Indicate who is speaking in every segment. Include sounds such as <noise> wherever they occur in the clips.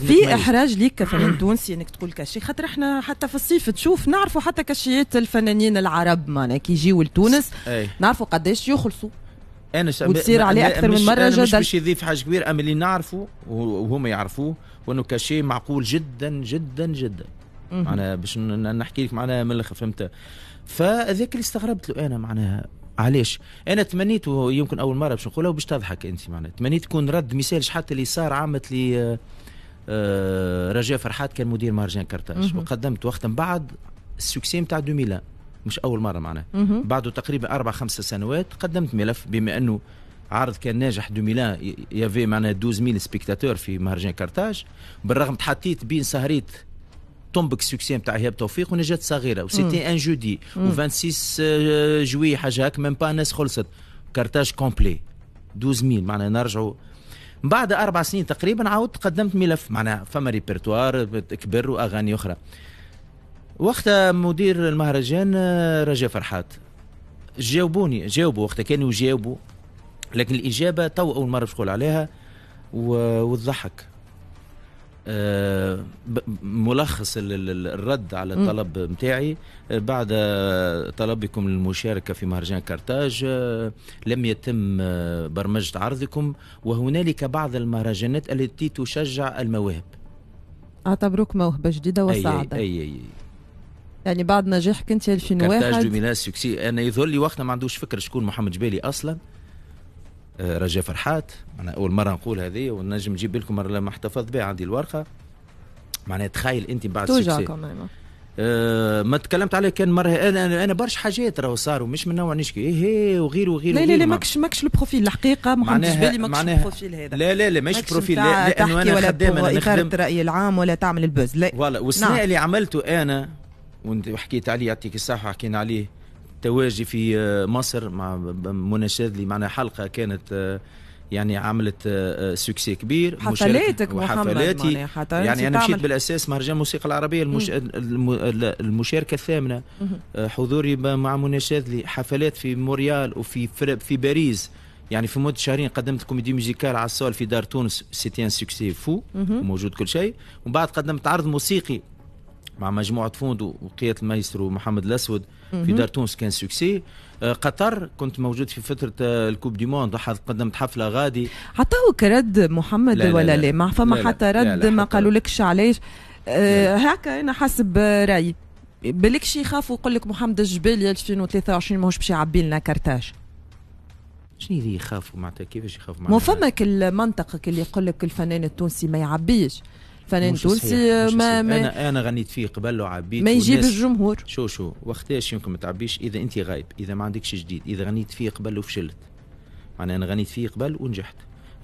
Speaker 1: في احراج ليك كفنان <clears throat> تونسي انك تقول كاشي خاطر احنا حتى في الصيف تشوف نعرفوا حتى كاشيات الفنانين العرب معنا كي يجيو لتونس نعرفوا قداش يخلصوا انا شا... وتصير عليه اكثر من مره جدا مش باش يضيف حاجه كبيره اما اللي نعرفه وهما يعرفوه وانه كاشي معقول جدا جدا جدا معناها باش نحكي لك معناها من الاخر فهمت فذاك اللي استغربت له انا معناها علاش انا تمنيت يمكن اول مره باش نقولها وباش تضحك انت معناها تمنيت تكون رد مثال حتى اللي صار عامت لي آه، آه، رجاء فرحات كان مدير مهرجان كرتاج وقدمت وقتا بعد السوكسي نتاع 2000 مش اول مره معناها بعده تقريبا اربع خمس سنوات قدمت ملف بما انه عرض كان ناجح دو ميلان يافي معناها 12000 سبيكتاتور في مهرجان كارتاج بالرغم تحطيت بين سهريت طنبك سوكسي نتاع هياب توفيق ونجات صغيره وسيتي ان جودي و26 جوي حاجه هاك ميم با الناس خلصت كارتاج كومبلي 12000 معناها نرجعوا بعد اربع سنين تقريبا عاودت قدمت ملف معناها فما ريبرتوار كبر واغاني اخرى وقتها مدير المهرجان آه، رجاء فرحات جاوبوني جاوبوا وقتها كانوا يجاوبوا لكن الاجابه تو اول مره باش عليها والضحك آه، ملخص الرد على الطلب نتاعي آه، بعد طلبكم للمشاركه في مهرجان كارتاج آه، لم يتم برمجه عرضكم وهنالك بعض المهرجانات التي تشجع المواهب اعتبروك موهبه جديده وصاعدة أي, أي, أي, أي. يعني بعد نجاحك انت 2001 كارتاج دومينا انا يظهر لي وقتنا ما عندوش فكره شكون محمد جبالي اصلا آه، رجاء فرحات انا اول مره نقول هذه ونجم نجيب لكم مره لما احتفظت بها عندي الورقه معناها تخيل انت بعد توجع أه ما تكلمت عليه كان مره انا انا برشا حاجات راهو صاروا مش من نوع نشكي ايه وغير وغير لا لا لا ماكش ماكش البروفيل الحقيقه ما خدتش بالي ماكش البروفيل هذا لا لا لا ماكش بروفيل لا لانه انا خدام انا نخدم الراي العام ولا تعمل البوز لا والله والسنه نعم. اللي عملته انا وحكيت عليه يعطيك الصحه حكينا عليه التواجي في آه، مصر مع منى شاذلي معنا حلقه كانت آه، يعني عملت آه، سكسي كبير حفلاتك وحفلاتي يعني انا مشيت بالاساس مهرجان الموسيقى العربيه المش... المشاركه الثامنه حضوري مع منى شاذلي حفلات في موريال وفي في باريس يعني في مده شهرين قدمت كوميدي ميوزيكال على الصول في دار تونس سيتي ان سكسي فو موجود كل شيء ومن بعد قدمت عرض موسيقي مع مجموعه فوندو وقياده المايسترو محمد الاسود في دار تونس كان سوكسي آه، قطر كنت موجود في فتره آه، الكوب دي موند قدمت حفله غادي عطاوك كرد محمد لا ولا لا, لا, ما فما حتى رد ما قالولكش علاش أه هكا انا حسب رايي بالكش يخافوا يقول لك محمد الجبالي 2023 ماهوش باش يعبي لنا كرتاج شنو اللي يخافوا معناتها كيفاش يخافوا معناتها ما فماك المنطقه اللي يقول لك الفنان التونسي ما يعبيش فنان تونسي ما, ما انا انا غنيت فيه قبل وعبيت ما يجيب الجمهور شو شو وقتاش يمكن ما تعبيش اذا انت غايب اذا ما عندكش جديد اذا غنيت فيه قبل وفشلت معناها انا غنيت فيه قبل ونجحت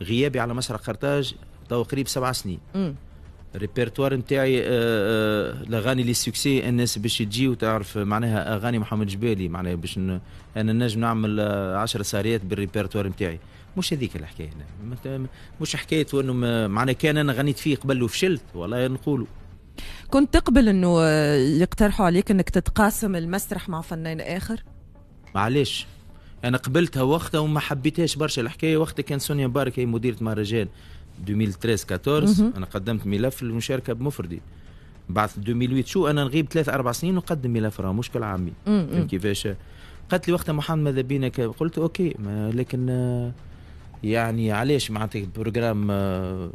Speaker 1: غيابي على مسرح قرطاج تو قريب سبع سنين الريبرتوار نتاعي الاغاني لي سوكسي الناس باش تجي وتعرف معناها اغاني محمد جبالي معناها باش انا نجم نعمل 10 ساريات بالريبرتوار نتاعي مش هذيك الحكايه هنا مش حكايه انه معناها كان انا غنيت فيه قبل وفشلت والله نقولوا كنت تقبل انه آه، يقترحوا عليك انك تتقاسم المسرح مع فنان اخر معليش انا قبلتها وقتها وما حبيتهاش برشا الحكايه وقتها كان سونيا بارك هي مديره مهرجان 2013 14 انا قدمت ملف للمشاركه بمفردي بعد 2008 شو انا نغيب ثلاث اربع سنين ونقدم ملف راه مشكل عامي كيفاش قالت لي وقتها محمد ماذا بينا قلت اوكي ما لكن آه، يعني علاش معناتها البروجرام آه،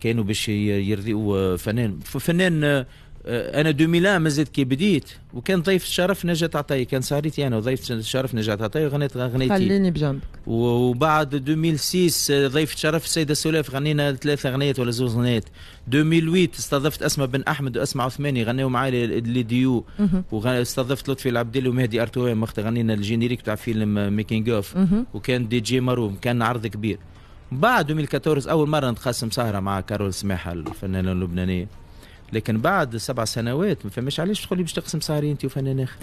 Speaker 1: كانوا باش يرضيوا آه، فنان فنان آه، انا 2001 مازلت كي بديت وكان ضيف الشرف نجات عطيه كان سهريتي انا وضيف الشرف نجات عطيه وغنيت غنيتي خليني بجنبك وبعد 2006 آه، ضيف الشرف السيده سولاف غنينا ثلاثه غنيات ولا زوز غنيات 2008 استضفت اسماء بن احمد واسماء عثماني غنوا معايا لي ديو واستضفت لطفي العبدلي ومهدي ارتوان وقت غنينا الجينيريك تاع فيلم آه، ميكينغ اوف وكان دي جي ماروم كان عرض كبير بعد 2014 اول مره نتقاسم سهره مع كارول سماحه الفنانه اللبنانيه لكن بعد سبع سنوات ما فماش علاش تقول لي باش تقسم صهري انت وفنان اخر